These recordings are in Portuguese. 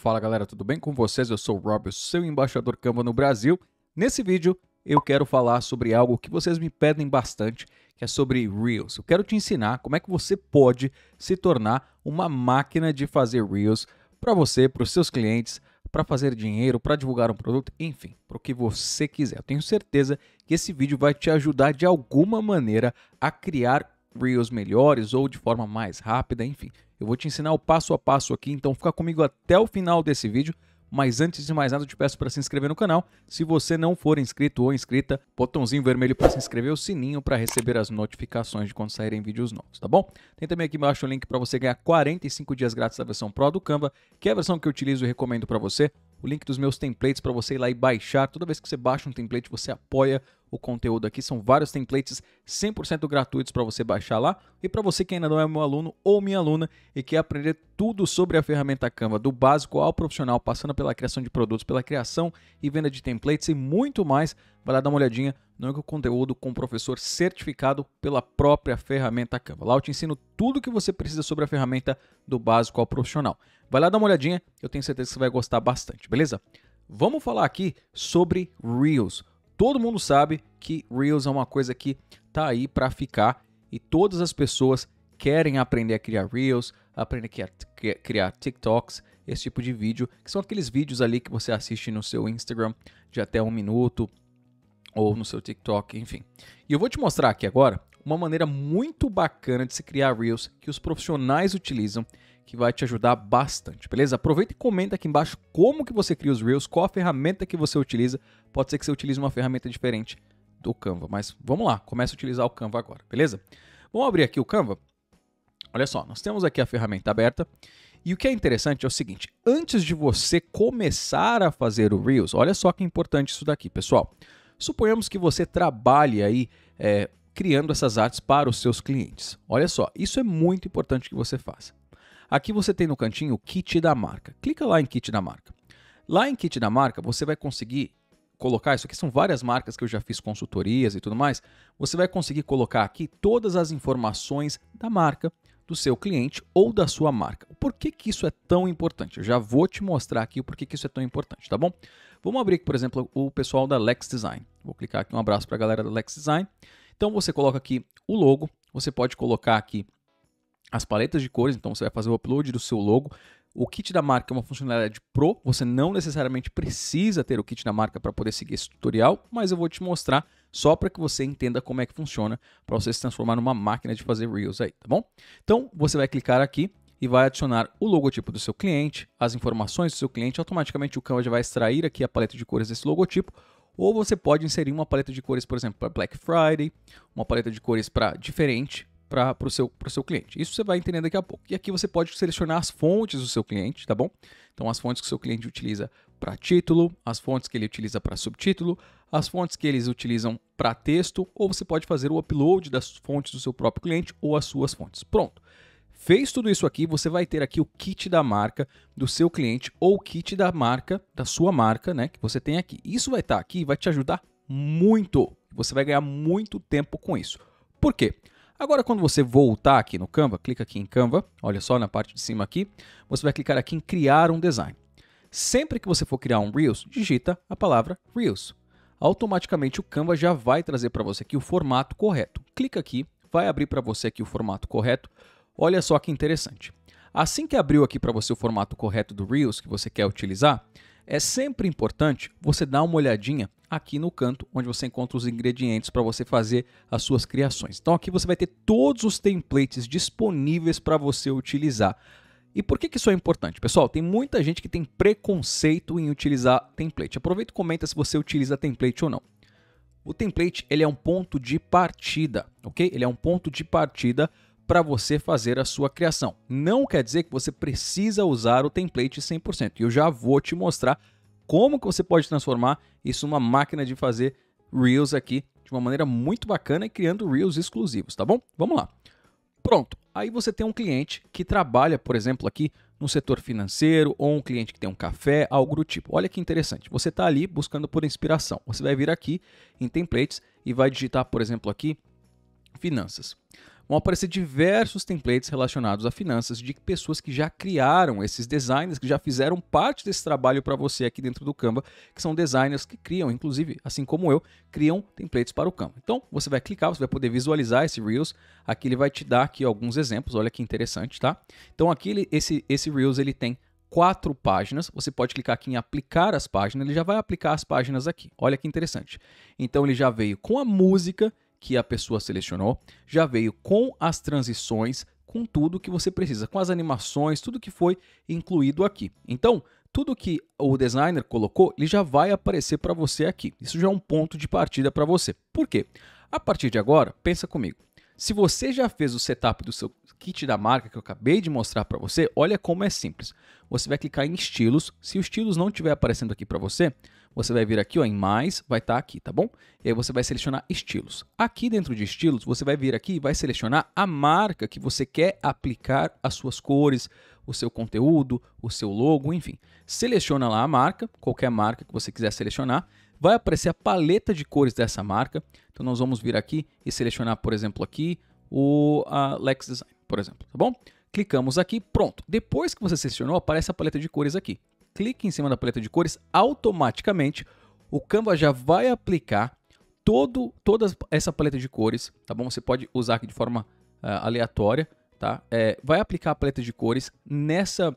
Fala galera, tudo bem com vocês? Eu sou o Rob, seu embaixador Canva no Brasil. Nesse vídeo eu quero falar sobre algo que vocês me pedem bastante, que é sobre Reels. Eu quero te ensinar como é que você pode se tornar uma máquina de fazer Reels para você, para os seus clientes, para fazer dinheiro, para divulgar um produto, enfim, para o que você quiser. Eu tenho certeza que esse vídeo vai te ajudar de alguma maneira a criar Reels melhores ou de forma mais rápida, enfim. Eu vou te ensinar o passo a passo aqui, então fica comigo até o final desse vídeo. Mas antes de mais nada, eu te peço para se inscrever no canal. Se você não for inscrito ou inscrita, botãozinho vermelho para se inscrever, o sininho para receber as notificações de quando saírem vídeos novos, tá bom? Tem também aqui embaixo o link para você ganhar 45 dias grátis da versão Pro do Canva, que é a versão que eu utilizo e recomendo para você. O link dos meus templates para você ir lá e baixar. Toda vez que você baixa um template, você apoia o conteúdo aqui. São vários templates 100% gratuitos para você baixar lá. E para você que ainda não é meu aluno ou minha aluna e quer aprender tudo sobre a ferramenta Canva, do básico ao profissional, passando pela criação de produtos, pela criação e venda de templates e muito mais, vai lá dar uma olhadinha no conteúdo com o professor certificado pela própria ferramenta Canva. Lá eu te ensino tudo o que você precisa sobre a ferramenta do básico ao profissional. Vai lá dar uma olhadinha, eu tenho certeza que você vai gostar bastante, beleza? Vamos falar aqui sobre Reels todo mundo sabe que Reels é uma coisa que tá aí para ficar e todas as pessoas querem aprender a criar Reels, aprender a criar, criar TikToks, esse tipo de vídeo, que são aqueles vídeos ali que você assiste no seu Instagram de até um minuto ou no seu TikTok, enfim. E eu vou te mostrar aqui agora uma maneira muito bacana de se criar Reels que os profissionais utilizam que vai te ajudar bastante, beleza? Aproveita e comenta aqui embaixo como que você cria os Reels, qual a ferramenta que você utiliza. Pode ser que você utilize uma ferramenta diferente do Canva, mas vamos lá, começa a utilizar o Canva agora, beleza? Vamos abrir aqui o Canva. Olha só, nós temos aqui a ferramenta aberta. E o que é interessante é o seguinte, antes de você começar a fazer o Reels, olha só que importante isso daqui, pessoal. Suponhamos que você trabalhe aí é, criando essas artes para os seus clientes. Olha só, isso é muito importante que você faça. Aqui você tem no cantinho o kit da marca. Clica lá em kit da marca. Lá em kit da marca, você vai conseguir colocar, isso aqui são várias marcas que eu já fiz consultorias e tudo mais, você vai conseguir colocar aqui todas as informações da marca, do seu cliente ou da sua marca. Por que, que isso é tão importante? Eu já vou te mostrar aqui o porquê que isso é tão importante, tá bom? Vamos abrir aqui, por exemplo, o pessoal da Lex Design. Vou clicar aqui, um abraço para a galera da Lex Design. Então você coloca aqui o logo, você pode colocar aqui as paletas de cores, então você vai fazer o upload do seu logo. O kit da marca é uma funcionalidade pro, você não necessariamente precisa ter o kit da marca para poder seguir esse tutorial, mas eu vou te mostrar só para que você entenda como é que funciona para você se transformar numa máquina de fazer Reels aí, tá bom? Então você vai clicar aqui e vai adicionar o logotipo do seu cliente, as informações do seu cliente, automaticamente o Canva já vai extrair aqui a paleta de cores desse logotipo, ou você pode inserir uma paleta de cores, por exemplo, para Black Friday, uma paleta de cores para diferente, para o seu, seu cliente. Isso você vai entender daqui a pouco. E aqui você pode selecionar as fontes do seu cliente, tá bom? Então, as fontes que o seu cliente utiliza para título, as fontes que ele utiliza para subtítulo, as fontes que eles utilizam para texto, ou você pode fazer o upload das fontes do seu próprio cliente ou as suas fontes. Pronto. Fez tudo isso aqui, você vai ter aqui o kit da marca do seu cliente ou o kit da marca, da sua marca, né, que você tem aqui. Isso vai estar tá aqui e vai te ajudar muito. Você vai ganhar muito tempo com isso. Por quê? Agora, quando você voltar aqui no Canva, clica aqui em Canva, olha só na parte de cima aqui, você vai clicar aqui em Criar um Design. Sempre que você for criar um Reels, digita a palavra Reels. Automaticamente o Canva já vai trazer para você aqui o formato correto. Clica aqui, vai abrir para você aqui o formato correto. Olha só que interessante. Assim que abriu aqui para você o formato correto do Reels que você quer utilizar, é sempre importante você dar uma olhadinha aqui no canto onde você encontra os ingredientes para você fazer as suas criações. Então aqui você vai ter todos os templates disponíveis para você utilizar. E por que, que isso é importante? Pessoal, tem muita gente que tem preconceito em utilizar template. Aproveita e comenta se você utiliza template ou não. O template ele é um ponto de partida, ok? Ele é um ponto de partida para você fazer a sua criação. Não quer dizer que você precisa usar o template 100%. E eu já vou te mostrar como que você pode transformar isso numa máquina de fazer Reels aqui de uma maneira muito bacana e criando Reels exclusivos, tá bom? Vamos lá. Pronto. Aí você tem um cliente que trabalha, por exemplo, aqui no setor financeiro ou um cliente que tem um café, algo do tipo. Olha que interessante. Você está ali buscando por inspiração. Você vai vir aqui em templates e vai digitar, por exemplo, aqui finanças vão aparecer diversos templates relacionados a finanças de pessoas que já criaram esses designers, que já fizeram parte desse trabalho para você aqui dentro do Canva, que são designers que criam, inclusive, assim como eu, criam templates para o Canva. Então, você vai clicar, você vai poder visualizar esse Reels. Aqui ele vai te dar aqui alguns exemplos, olha que interessante, tá? Então, aqui ele, esse, esse Reels ele tem quatro páginas. Você pode clicar aqui em aplicar as páginas, ele já vai aplicar as páginas aqui. Olha que interessante. Então ele já veio com a música, que a pessoa selecionou, já veio com as transições, com tudo que você precisa, com as animações, tudo que foi incluído aqui. Então, tudo que o designer colocou, ele já vai aparecer para você aqui. Isso já é um ponto de partida para você. Por quê? A partir de agora, pensa comigo. Se você já fez o setup do seu kit da marca que eu acabei de mostrar para você, olha como é simples. Você vai clicar em estilos. Se os estilos não estiver aparecendo aqui para você, você vai vir aqui ó, em mais, vai estar tá aqui, tá bom? E aí você vai selecionar estilos. Aqui dentro de estilos, você vai vir aqui e vai selecionar a marca que você quer aplicar as suas cores, o seu conteúdo, o seu logo, enfim. Seleciona lá a marca, qualquer marca que você quiser selecionar vai aparecer a paleta de cores dessa marca. Então nós vamos vir aqui e selecionar, por exemplo, aqui o a Lex Design, por exemplo, tá bom? Clicamos aqui, pronto. Depois que você selecionou, aparece a paleta de cores aqui. Clique em cima da paleta de cores, automaticamente o Canva já vai aplicar todo, toda essa paleta de cores, tá bom? Você pode usar aqui de forma uh, aleatória, tá? É, vai aplicar a paleta de cores nessa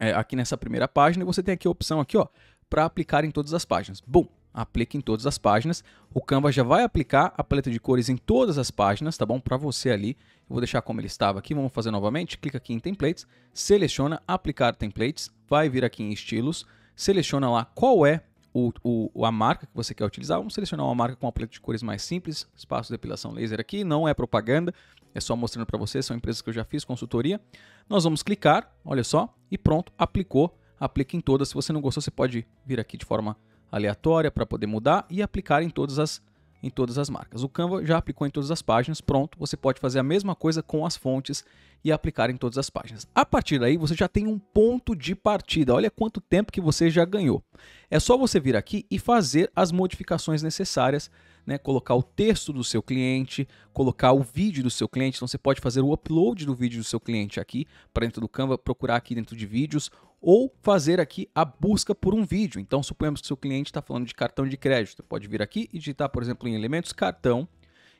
é, aqui nessa primeira página e você tem aqui a opção aqui, ó, para aplicar em todas as páginas. Bom, aplica em todas as páginas. O Canva já vai aplicar a paleta de cores em todas as páginas, tá bom? Para você ali. Eu vou deixar como ele estava aqui. Vamos fazer novamente. Clica aqui em Templates, seleciona Aplicar Templates, vai vir aqui em Estilos, seleciona lá qual é o, o, a marca que você quer utilizar. Vamos selecionar uma marca com uma paleta de cores mais simples, espaço de depilação laser aqui, não é propaganda, é só mostrando para você, são empresas que eu já fiz consultoria. Nós vamos clicar, olha só, e pronto, aplicou aplica em todas. Se você não gostou, você pode vir aqui de forma aleatória para poder mudar e aplicar em todas as em todas as marcas. O Canva já aplicou em todas as páginas, pronto. Você pode fazer a mesma coisa com as fontes e aplicar em todas as páginas. A partir daí, você já tem um ponto de partida. Olha quanto tempo que você já ganhou. É só você vir aqui e fazer as modificações necessárias, né? Colocar o texto do seu cliente, colocar o vídeo do seu cliente. Então você pode fazer o upload do vídeo do seu cliente aqui para dentro do Canva, procurar aqui dentro de vídeos ou fazer aqui a busca por um vídeo. Então, suponhamos que seu cliente está falando de cartão de crédito. Pode vir aqui e digitar, por exemplo, em elementos cartão,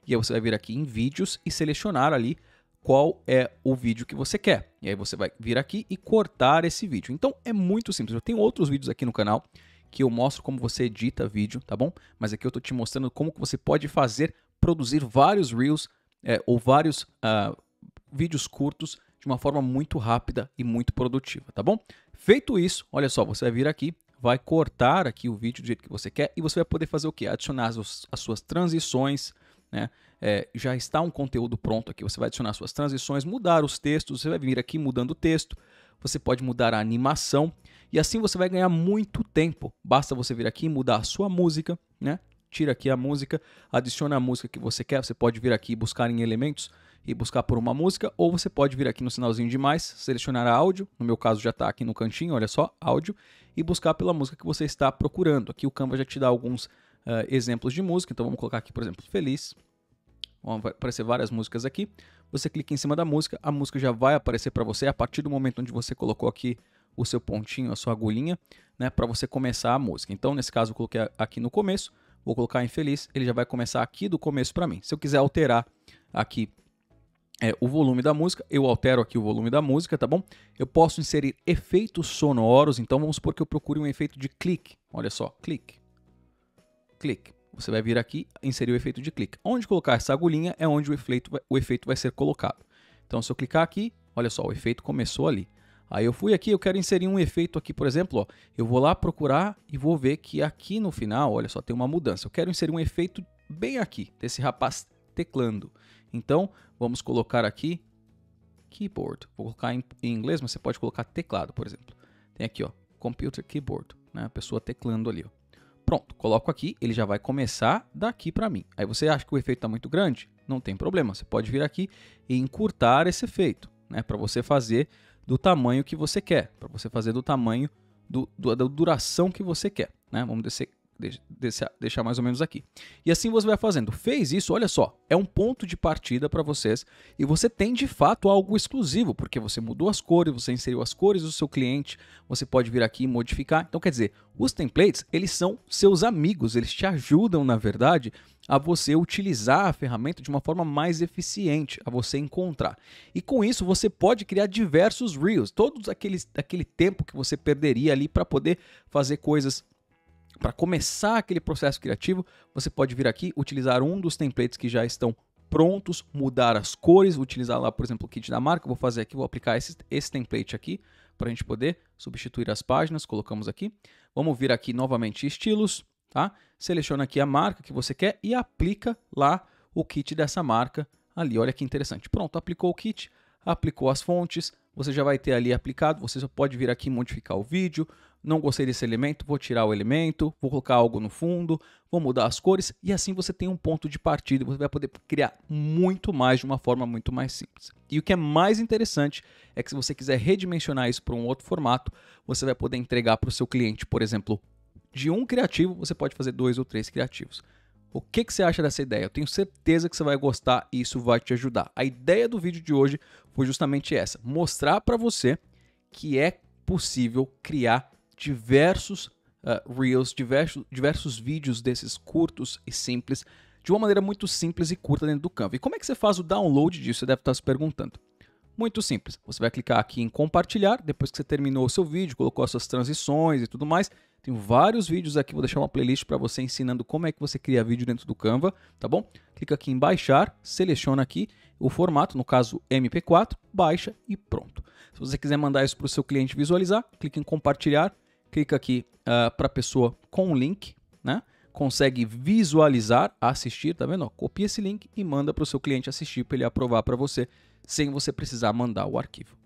e aí você vai vir aqui em vídeos e selecionar ali qual é o vídeo que você quer. E aí você vai vir aqui e cortar esse vídeo. Então é muito simples. Eu tenho outros vídeos aqui no canal que eu mostro como você edita vídeo, tá bom? Mas aqui eu estou te mostrando como que você pode fazer, produzir vários reels é, ou vários uh, vídeos curtos de uma forma muito rápida e muito produtiva, tá bom? Feito isso, olha só, você vai vir aqui, vai cortar aqui o vídeo do jeito que você quer e você vai poder fazer o que? Adicionar as, as suas transições, né? É, já está um conteúdo pronto aqui, você vai adicionar suas transições, mudar os textos, você vai vir aqui mudando o texto, você pode mudar a animação e assim você vai ganhar muito tempo. Basta você vir aqui e mudar a sua música, né? Tira aqui a música, adiciona a música que você quer, você pode vir aqui e buscar em elementos, e buscar por uma música, ou você pode vir aqui no sinalzinho de mais, selecionar áudio, no meu caso já está aqui no cantinho, olha só, áudio, e buscar pela música que você está procurando. Aqui o Canva já te dá alguns uh, exemplos de música, então vamos colocar aqui, por exemplo, Feliz. Vão aparecer várias músicas aqui. Você clica em cima da música, a música já vai aparecer para você a partir do momento onde você colocou aqui o seu pontinho, a sua agulhinha, né, para você começar a música. Então, nesse caso, eu coloquei aqui no começo, vou colocar em feliz, ele já vai começar aqui do começo para mim. Se eu quiser alterar aqui é, o volume da música, eu altero aqui o volume da música, tá bom? Eu posso inserir efeitos sonoros, então vamos supor que eu procure um efeito de clique. Olha só, clique, clique. Você vai vir aqui, inserir o efeito de clique. Onde colocar essa agulhinha é onde o efeito, o efeito vai ser colocado. Então se eu clicar aqui, olha só, o efeito começou ali. Aí eu fui aqui, eu quero inserir um efeito aqui, por exemplo, ó, eu vou lá procurar e vou ver que aqui no final, olha só, tem uma mudança. Eu quero inserir um efeito bem aqui, desse rapaz teclando. Então, vamos colocar aqui keyboard. Vou colocar em, em inglês, mas você pode colocar teclado, por exemplo. Tem aqui, ó, computer keyboard, né? A pessoa teclando ali, ó. Pronto, coloco aqui, ele já vai começar daqui para mim. Aí você acha que o efeito está muito grande? Não tem problema, você pode vir aqui e encurtar esse efeito, né? Para você fazer do tamanho que você quer, para você fazer do tamanho do, do, da duração que você quer, né? Vamos descer deixar, deixar mais ou menos aqui. E assim você vai fazendo. Fez isso, olha só, é um ponto de partida para vocês e você tem de fato algo exclusivo, porque você mudou as cores, você inseriu as cores do seu cliente, você pode vir aqui e modificar. Então quer dizer, os templates, eles são seus amigos, eles te ajudam, na verdade, a você utilizar a ferramenta de uma forma mais eficiente, a você encontrar. E com isso você pode criar diversos reels, todos aqueles aquele tempo que você perderia ali para poder fazer coisas para começar aquele processo criativo, você pode vir aqui, utilizar um dos templates que já estão prontos, mudar as cores, utilizar lá, por exemplo, o kit da marca. vou fazer aqui, vou aplicar esse, esse template aqui para a gente poder substituir as páginas. Colocamos aqui. Vamos vir aqui novamente estilos, tá? Seleciona aqui a marca que você quer e aplica lá o kit dessa marca ali. Olha que interessante. Pronto, aplicou o kit, aplicou as fontes, você já vai ter ali aplicado, você só pode vir aqui modificar o vídeo, não gostei desse elemento, vou tirar o elemento, vou colocar algo no fundo, vou mudar as cores e assim você tem um ponto de partida, você vai poder criar muito mais de uma forma muito mais simples. E o que é mais interessante é que se você quiser redimensionar isso para um outro formato, você vai poder entregar para o seu cliente, por exemplo, de um criativo, você pode fazer dois ou três criativos. O que, que você acha dessa ideia? Eu tenho certeza que você vai gostar e isso vai te ajudar. A ideia do vídeo de hoje foi justamente essa: mostrar para você que é possível criar diversos uh, Reels, diversos, diversos vídeos desses curtos e simples, de uma maneira muito simples e curta dentro do Canva. E como é que você faz o download disso? Você deve estar se perguntando. Muito simples. Você vai clicar aqui em compartilhar, depois que você terminou o seu vídeo, colocou as suas transições e tudo mais. Tenho vários vídeos aqui, vou deixar uma playlist para você ensinando como é que você cria vídeo dentro do Canva, tá bom? Clica aqui em baixar, seleciona aqui o formato, no caso MP4, baixa e pronto. Se você quiser mandar isso para o seu cliente visualizar, clica em compartilhar, clica aqui uh, ah, para a pessoa com o link, consegue visualizar, assistir, tá vendo? copia esse link e manda para o seu cliente assistir para ele aprovar para você, sem você precisar mandar o arquivo.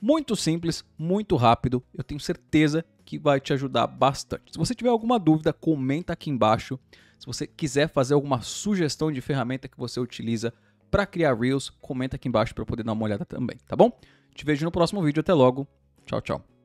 Muito simples, muito rápido, eu tenho certeza que vai te ajudar bastante. Se você tiver alguma dúvida, comenta aqui embaixo. Se você quiser fazer alguma sugestão de ferramenta que você utiliza para criar Reels, comenta aqui embaixo para eu poder dar uma olhada também, tá bom? Te vejo no próximo vídeo, até logo. Tchau, tchau.